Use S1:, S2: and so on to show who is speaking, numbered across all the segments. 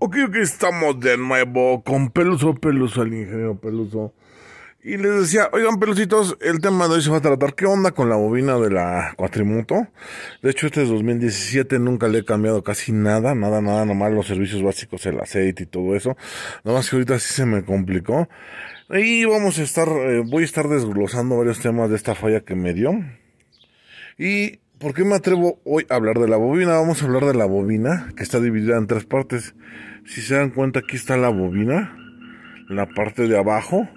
S1: Ok, ok, estamos de nuevo con Peluso, Peluso, el ingeniero Peluso. Y les decía, oigan, pelucitos, el tema de hoy se va a tratar. ¿Qué onda con la bobina de la cuatrimoto? De hecho, este es 2017, nunca le he cambiado casi nada, nada, nada, nomás los servicios básicos, el aceite y todo eso. Nada más que ahorita sí se me complicó. Y vamos a estar, eh, voy a estar desglosando varios temas de esta falla que me dio. Y ¿Por qué me atrevo hoy a hablar de la bobina? Vamos a hablar de la bobina, que está dividida en tres partes. Si se dan cuenta, aquí está la bobina, la parte de abajo.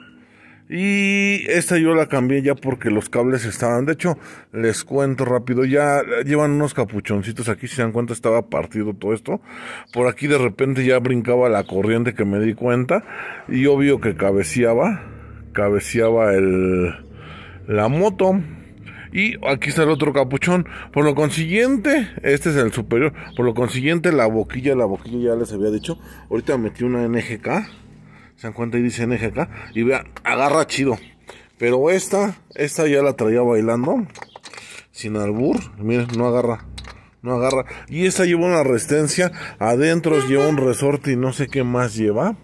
S1: Y esta yo la cambié ya porque los cables estaban. De hecho, les cuento rápido, ya llevan unos capuchoncitos aquí, si se dan cuenta estaba partido todo esto. Por aquí de repente ya brincaba la corriente que me di cuenta. Y obvio que cabeceaba, cabeceaba el, la moto. Y aquí está el otro capuchón. Por lo consiguiente, este es el superior. Por lo consiguiente, la boquilla, la boquilla ya les había dicho. Ahorita metí una NGK. Se dan cuenta y dice NGK. Y vean, agarra chido. Pero esta, esta ya la traía bailando. Sin albur. Miren, no agarra. No agarra. Y esta lleva una resistencia. Adentro lleva un resorte y no sé qué más lleva.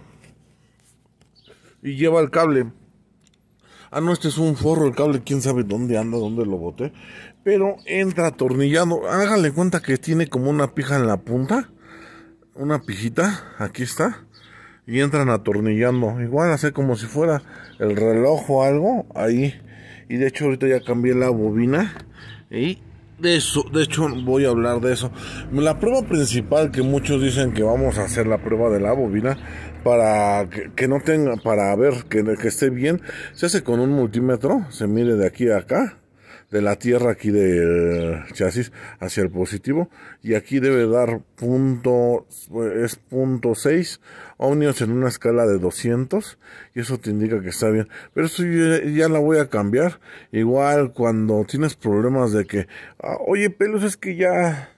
S1: Y lleva el cable. Ah, no, este es un forro, el cable, quién sabe dónde anda, dónde lo boté. Pero entra atornillando Hágale cuenta que tiene como una pija en la punta. Una pijita, aquí está. Y entran atornillando. Igual hace como si fuera el reloj o algo. Ahí. Y de hecho ahorita ya cambié la bobina. Y de eso, de hecho voy a hablar de eso. La prueba principal que muchos dicen que vamos a hacer la prueba de la bobina para que, no tenga, para ver que, que esté bien, se hace con un multímetro, se mire de aquí a acá de la tierra aquí del chasis hacia el positivo y aquí debe dar punto es punto 6 ohmios en una escala de 200 y eso te indica que está bien pero eso ya la voy a cambiar igual cuando tienes problemas de que ah, oye pelos es que ya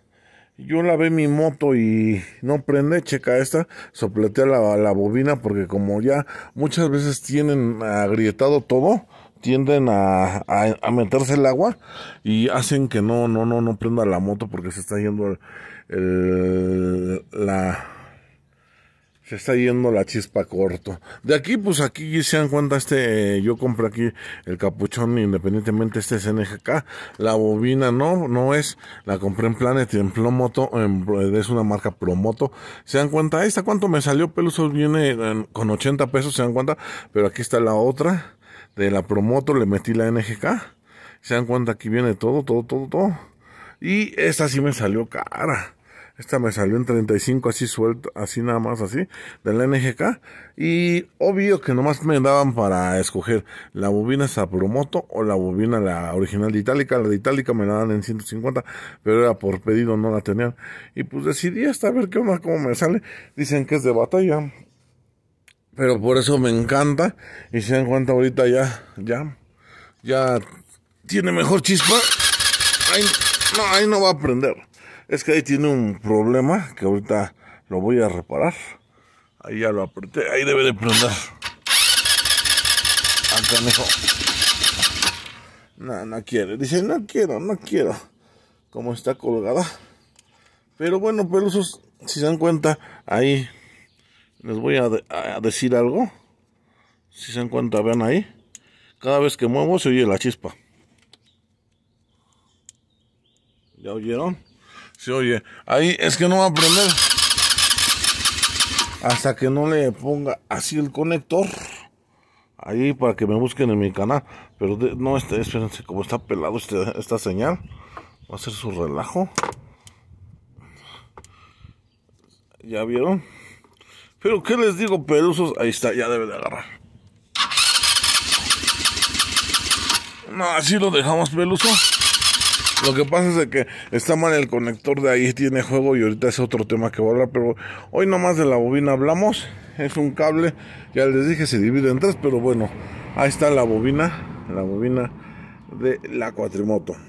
S1: yo la ve mi moto y no prende, checa esta, sopletea la, la bobina porque como ya muchas veces tienen agrietado todo, tienden a, a, meterse el agua y hacen que no, no, no, no prenda la moto porque se está yendo el, la, se está yendo la chispa corto. De aquí, pues aquí se dan cuenta este, yo compré aquí el capuchón independientemente este es NGK. La bobina no, no es. La compré en Planet, en Plomoto, es una marca Promoto. Se dan cuenta, esta cuánto me salió, Pelusos viene con 80 pesos, se dan cuenta, pero aquí está la otra de la Promoto le metí la NGK. Se dan cuenta, aquí viene todo, todo, todo, todo. Y esta sí me salió cara. Esta me salió en 35 así suelto, así nada más así, de la NGK. Y obvio que nomás me daban para escoger la bobina esa Promoto o la bobina la original de Itálica. La de Itálica me la dan en 150, pero era por pedido, no la tenían. Y pues decidí hasta ver qué onda, cómo me sale. Dicen que es de batalla pero por eso me encanta. Y se dan cuenta ahorita ya, ya, ya tiene mejor chispa. Ahí no, ahí no va a prender. Es que ahí tiene un problema que ahorita lo voy a reparar. Ahí ya lo apreté, ahí debe de prender. Acá ah, mejor. No, no quiere. Dice, no quiero, no quiero. Como está colgada. Pero bueno, pelusos, si se dan cuenta, ahí les voy a, decir algo. Si se encuentran, vean ahí. Cada vez que muevo se oye la chispa. ¿Ya oyeron? Se oye. Ahí es que no va a prender. Hasta que no le ponga así el conector. Ahí para que me busquen en mi canal. Pero no, este, espérense, como está pelado este, esta señal. Va a hacer su relajo. ¿Ya vieron? Pero que les digo, pelusos. Ahí está, ya debe de agarrar. No, así lo dejamos, peluso. Lo que pasa es que está mal el conector de ahí, tiene juego y ahorita es otro tema que voy a hablar, pero hoy nomás de la bobina hablamos. Es un cable, ya les dije, se divide en tres, pero bueno, ahí está la bobina, la bobina de la cuatrimoto.